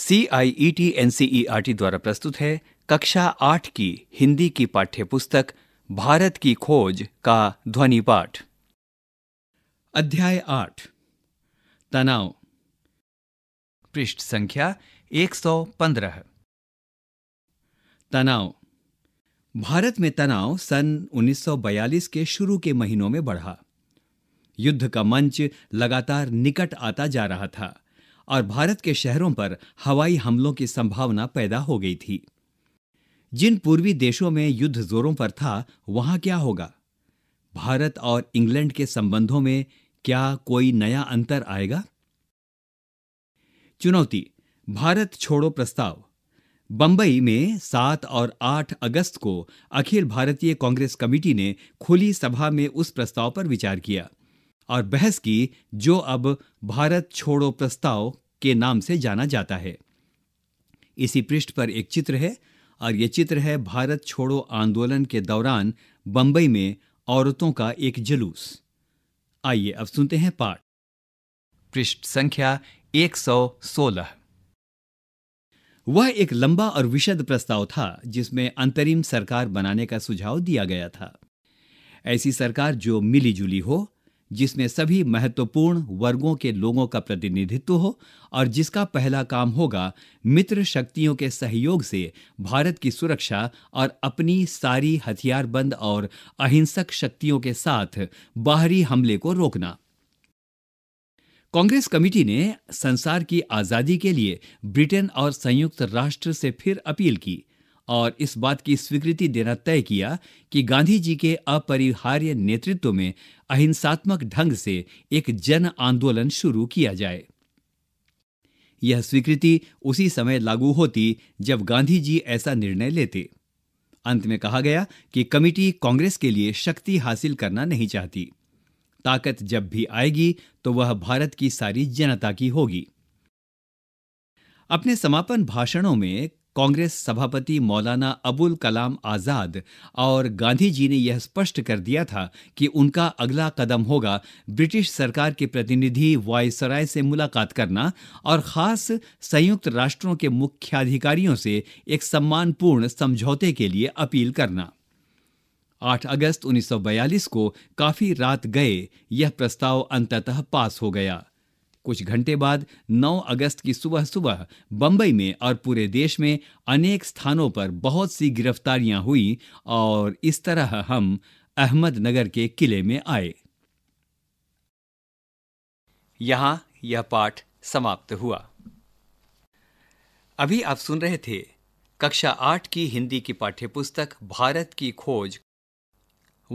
C I E T N C E R T द्वारा प्रस्तुत है कक्षा आठ की हिंदी की पाठ्य पुस्तक भारत की खोज का ध्वनि पाठ अध्याय आठ तनाव पृष्ठ संख्या 115 तनाव भारत में तनाव सन 1942 के शुरू के महीनों में बढ़ा युद्ध का मंच लगातार निकट आता जा रहा था और भारत के शहरों पर हवाई हमलों की संभावना पैदा हो गई थी जिन पूर्वी देशों में युद्ध जोरों पर था वहां क्या होगा भारत और इंग्लैंड के संबंधों में क्या कोई नया अंतर आएगा चुनौती भारत छोड़ो प्रस्ताव बंबई में 7 और 8 अगस्त को अखिल भारतीय कांग्रेस कमेटी ने खुली सभा में उस प्रस्ताव पर विचार किया और बहस की जो अब भारत छोड़ो प्रस्ताव के नाम से जाना जाता है इसी पृष्ठ पर एक चित्र है और यह चित्र है भारत छोड़ो आंदोलन के दौरान बंबई में औरतों का एक जुलूस आइए अब सुनते हैं पाठ पृष्ठ संख्या 116 वह एक लंबा और विशद प्रस्ताव था जिसमें अंतरिम सरकार बनाने का सुझाव दिया गया था ऐसी सरकार जो मिलीजुली हो जिसमें सभी महत्वपूर्ण वर्गों के लोगों का प्रतिनिधित्व हो और जिसका पहला काम होगा मित्र शक्तियों के सहयोग से भारत की सुरक्षा और अपनी सारी हथियारबंद और अहिंसक शक्तियों के साथ बाहरी हमले को रोकना कांग्रेस कमेटी ने संसार की आजादी के लिए ब्रिटेन और संयुक्त राष्ट्र से फिर अपील की और इस बात की स्वीकृति देना तय किया कि गांधी जी के अपरिहार्य नेतृत्व में अहिंसात्मक ढंग से एक जन आंदोलन शुरू किया जाए यह स्वीकृति उसी समय लागू होती जब गांधी जी ऐसा निर्णय लेते अंत में कहा गया कि कमेटी कांग्रेस के लिए शक्ति हासिल करना नहीं चाहती ताकत जब भी आएगी तो वह भारत की सारी जनता की होगी अपने समापन भाषणों में कांग्रेस सभापति मौलाना अबुल कलाम आज़ाद और गांधी जी ने यह स्पष्ट कर दिया था कि उनका अगला कदम होगा ब्रिटिश सरकार के प्रतिनिधि वायसराय से मुलाकात करना और ख़ास संयुक्त राष्ट्रों के मुख्याधिकारियों से एक सम्मानपूर्ण समझौते के लिए अपील करना 8 अगस्त 1942 को काफ़ी रात गए यह प्रस्ताव अंततः पास हो गया कुछ घंटे बाद 9 अगस्त की सुबह सुबह बंबई में और पूरे देश में अनेक स्थानों पर बहुत सी गिरफ्तारियां हुई और इस तरह हम अहमदनगर के किले में आए यहां यह पाठ समाप्त हुआ अभी आप सुन रहे थे कक्षा आठ की हिंदी की पाठ्यपुस्तक भारत की खोज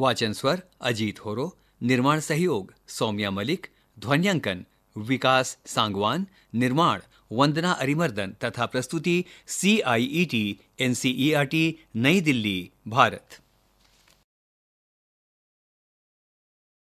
वाचन स्वर अजीत होरो निर्माण सहयोग सौम्या मलिक ध्वनियांकन विकास सांगवान निर्माण वंदना अरिमर्दन तथा प्रस्तुति C I E T N C E R T New Delhi Bharat